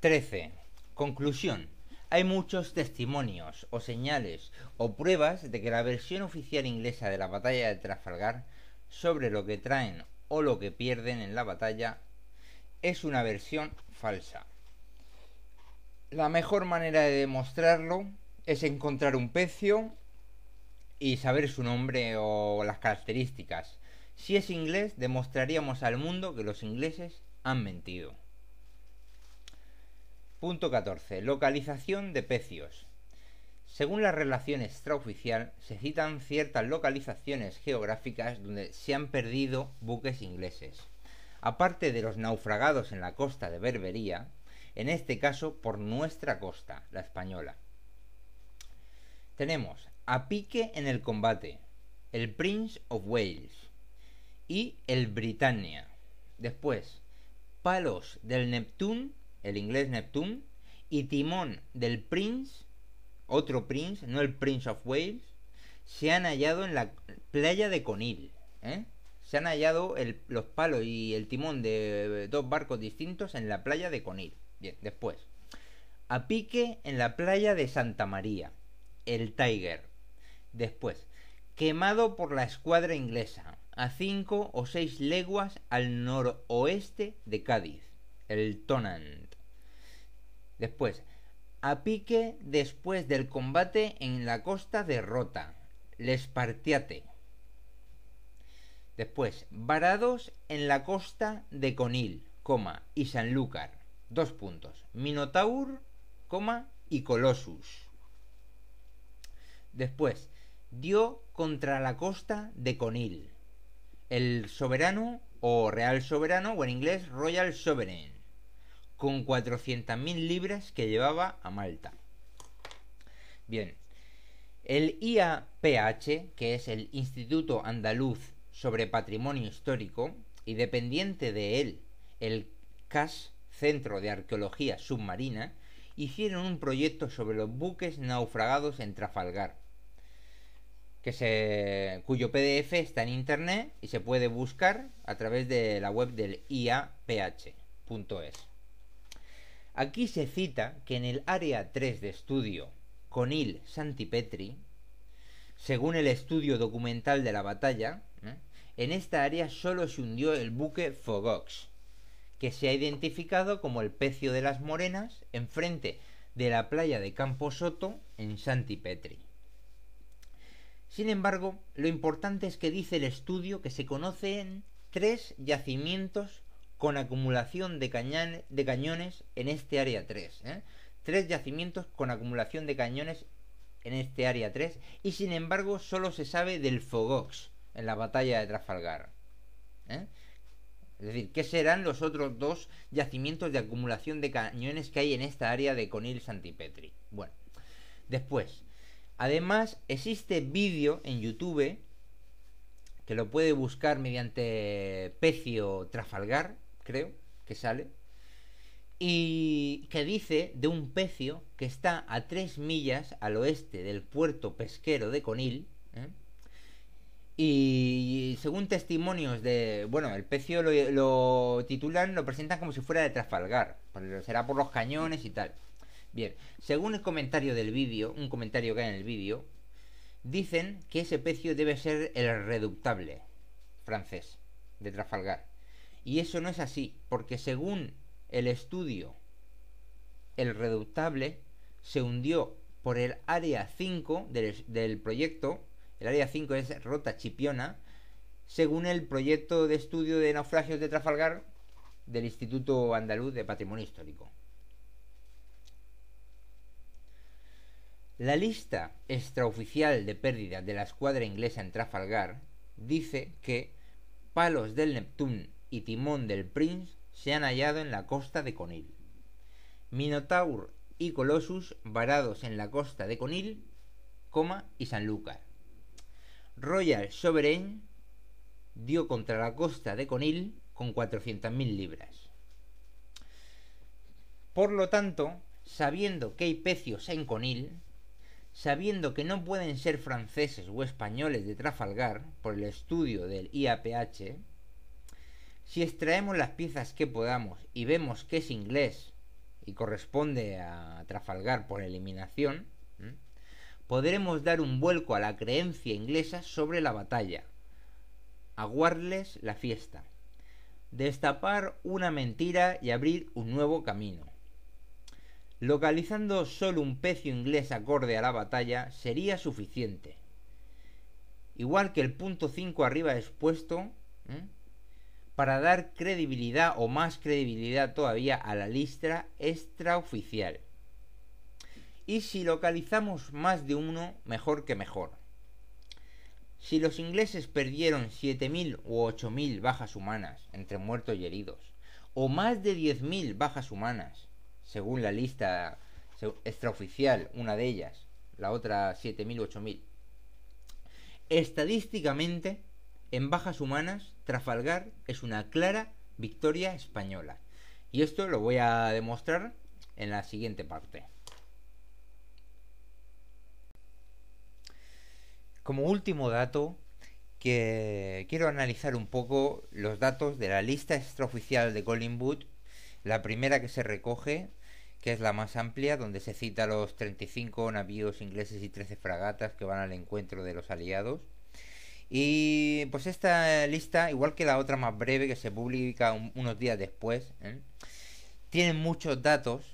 13. Conclusión. Hay muchos testimonios o señales o pruebas de que la versión oficial inglesa de la batalla de Trafalgar sobre lo que traen o lo que pierden en la batalla es una versión falsa. La mejor manera de demostrarlo es encontrar un pecio y saber su nombre o las características. Si es inglés, demostraríamos al mundo que los ingleses han mentido. Punto 14. Localización de pecios. Según la relación extraoficial, se citan ciertas localizaciones geográficas donde se han perdido buques ingleses. Aparte de los naufragados en la costa de Berbería, en este caso por nuestra costa, la española. Tenemos a Pique en el combate, el Prince of Wales y el Britannia. Después, palos del Neptune el inglés Neptune, y timón del Prince, otro Prince, no el Prince of Wales, se han hallado en la playa de Conil. ¿eh? Se han hallado los palos y el timón de eh, dos barcos distintos en la playa de Conil. Bien, después. A pique en la playa de Santa María, el Tiger. Después, quemado por la escuadra inglesa, a cinco o seis leguas al noroeste de Cádiz, el Tonan, Después, a pique después del combate en la costa de Rota, Lespartiate. Después, varados en la costa de Conil, coma, y Sanlúcar. Dos puntos. Minotaur, coma, y Colossus. Después, dio contra la costa de Conil. El soberano o real soberano, o en inglés Royal Sovereign con 400.000 libras que llevaba a Malta. Bien, el IAPH, que es el Instituto Andaluz sobre Patrimonio Histórico, y dependiente de él, el CAS, Centro de Arqueología Submarina, hicieron un proyecto sobre los buques naufragados en Trafalgar, que se, cuyo PDF está en internet y se puede buscar a través de la web del IAPH.es. Aquí se cita que en el área 3 de estudio, Conil Santipetri, según el estudio documental de la batalla, ¿eh? en esta área solo se hundió el buque Fogox, que se ha identificado como el Pecio de las Morenas, enfrente de la playa de Camposoto, en Santipetri. Sin embargo, lo importante es que dice el estudio que se conocen tres yacimientos con acumulación de, de cañones en este área 3. ¿eh? Tres yacimientos con acumulación de cañones en este área 3 y sin embargo solo se sabe del Fogox en la batalla de Trafalgar. ¿eh? Es decir, ¿qué serán los otros dos yacimientos de acumulación de cañones que hay en esta área de Conil Santipetri? Bueno, después, además existe vídeo en YouTube que lo puede buscar mediante Pecio Trafalgar, creo, que sale, y que dice de un pecio que está a tres millas al oeste del puerto pesquero de Conil, ¿eh? y según testimonios de, bueno, el pecio lo, titulan, lo presentan como si fuera de Trafalgar, será por los cañones y tal. Bien, según el comentario del vídeo, un comentario que hay en el vídeo, dicen que ese pecio debe ser el reductable francés de Trafalgar. Y eso no es así, porque según el estudio, el reductable se hundió por el área 5 del, proyecto, el área 5 es Rota Chipiona, según el proyecto de estudio de naufragios de Trafalgar del Instituto Andaluz de Patrimonio Histórico. La lista extraoficial de pérdidas de la escuadra inglesa en Trafalgar dice que palos del Neptuno y timón del Prince se han hallado en la costa de Conil. Minotaur y Colossus varados en la costa de Conil, coma y Sanlúcar. Royal Sovereign dio contra la costa de Conil con 400.000 libras. Por lo tanto, sabiendo que hay pecios en Conil, sabiendo que no pueden ser franceses o españoles de Trafalgar por el estudio del IAPH, si extraemos las piezas que podamos y vemos que es inglés y corresponde a Trafalgar por eliminación, podremos dar un vuelco a la creencia inglesa sobre la batalla, aguarles la fiesta, destapar una mentira y abrir un nuevo camino. Localizando solo un pecio inglés acorde a la batalla sería suficiente. Igual que el punto 5 arriba expuesto, para dar credibilidad o más credibilidad todavía a la lista extraoficial. Y si localizamos más de uno, mejor que mejor. Si los ingleses perdieron 7.000 u 8.000 bajas humanas entre muertos y heridos, o más de 10.000 bajas humanas, según la lista extraoficial, una de ellas, la otra 7.000 u 8.000, estadísticamente en bajas humanas, Trafalgar es una clara victoria española. Y esto lo voy a demostrar en la siguiente parte. Como último dato, que quiero analizar un poco los datos de la lista extraoficial de Collingwood, la primera que se recoge, que es la más amplia, donde se cita los 35 navíos ingleses y 13 fragatas que van al encuentro de los aliados. Y pues esta lista, igual que la otra más breve que se publica unos días después, ¿eh? tiene muchos datos,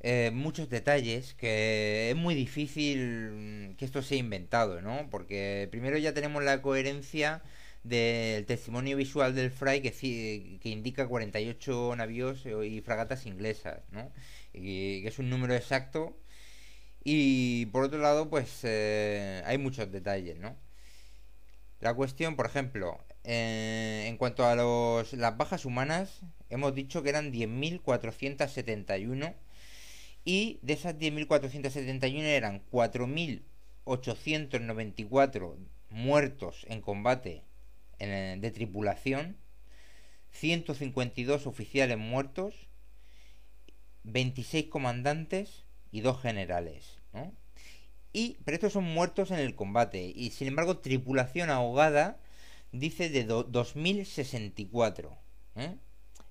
eh, muchos detalles, que es muy difícil mm, que esto sea inventado, ¿no? Porque primero ya tenemos la coherencia del testimonio visual del Fray que, que indica 48 navíos eh, y fragatas inglesas, ¿no? Y que es un número exacto. Y por otro lado, pues hay muchos detalles, ¿no? La cuestión, por ejemplo, eh, en cuanto a las bajas humanas, hemos dicho que eran 10.471 y de esas 10.471 eran 4.894 muertos en combate eh, de tripulación, 152 oficiales muertos, 26 comandantes y dos generales. ¿no? Y, pero estos son muertos en el combate. Y sin embargo, tripulación ahogada dice de 2064. ¿eh?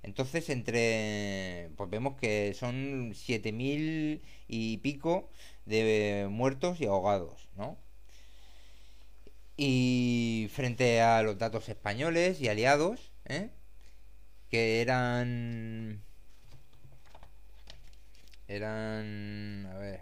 Entonces, entre. Pues vemos que son 7000 y pico de eh, muertos y ahogados, ¿no? Y frente a los datos españoles y aliados, ¿eh? que eran. Eran. A ver.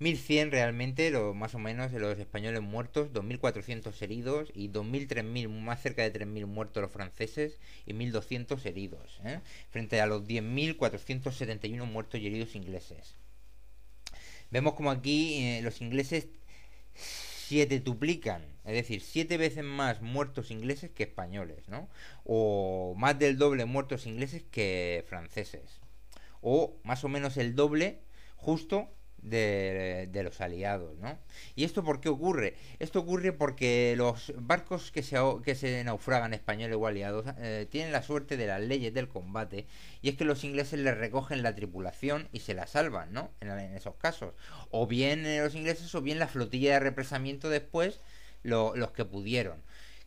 1100 realmente, lo, más o menos, de los españoles muertos, 2400 heridos y 2000, 3000, más cerca de 3000 muertos los franceses y 1200 heridos, ¿eh? frente a los 10471 muertos y heridos ingleses. Vemos como aquí eh, los ingleses siete duplican, es decir, siete veces más muertos ingleses que españoles, O más del doble muertos ingleses que franceses. O más o menos el doble justo de, los aliados, ¿no? ¿Y esto por qué ocurre? Esto ocurre porque los barcos que se, que se naufragan españoles o aliados eh, tienen la suerte de las leyes del combate y es que los ingleses les recogen la tripulación y se la salvan, ¿no? En, esos casos. O bien eh, los ingleses o bien la flotilla de represamiento después los que pudieron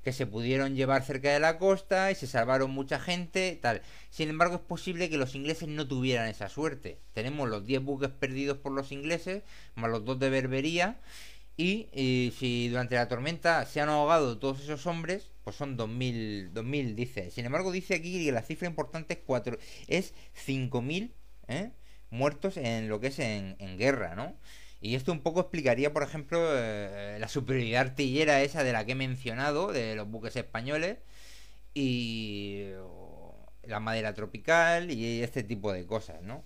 que se pudieron llevar cerca de la costa y se salvaron mucha gente, tal. Sin embargo, es posible que los ingleses no tuvieran esa suerte. Tenemos los 10 buques perdidos por los ingleses, más los dos de Berbería, y, si durante la tormenta se han ahogado todos esos hombres, pues son 2000, 2000 dice. Sin embargo, dice aquí que la cifra importante es 4, es 5000, ¿eh? muertos en lo que es en, en guerra, ¿no? Y esto un poco explicaría, por ejemplo, eh, eh, la superioridad artillera esa de la que he mencionado, de los buques españoles, y la madera tropical y este tipo de cosas, ¿no?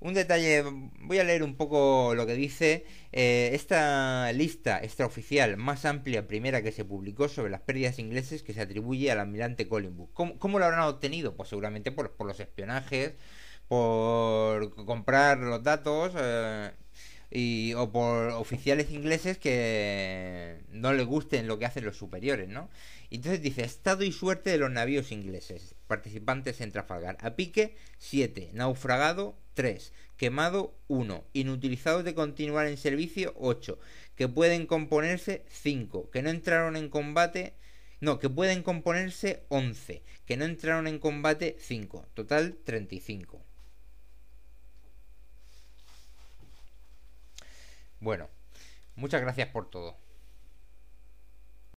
Un detalle, voy a leer un poco lo que dice eh, esta lista extraoficial más amplia, primera que se publicó sobre las pérdidas ingleses que se atribuye al almirante Collingwood. ¿Cómo, lo habrán obtenido? Pues seguramente por, los espionajes, por comprar los datos o por oficiales ingleses que no les gusten lo que hacen los superiores, ¿no? Entonces dice, estado y suerte de los navíos ingleses, participantes en Trafalgar. A pique, 7, naufragado, 3, quemado, 1, inutilizados de continuar en servicio, 8, que pueden componerse, 5, que no entraron en combate, no, que pueden componerse 11, que no entraron en combate 5, total 35. Bueno, muchas gracias por todo.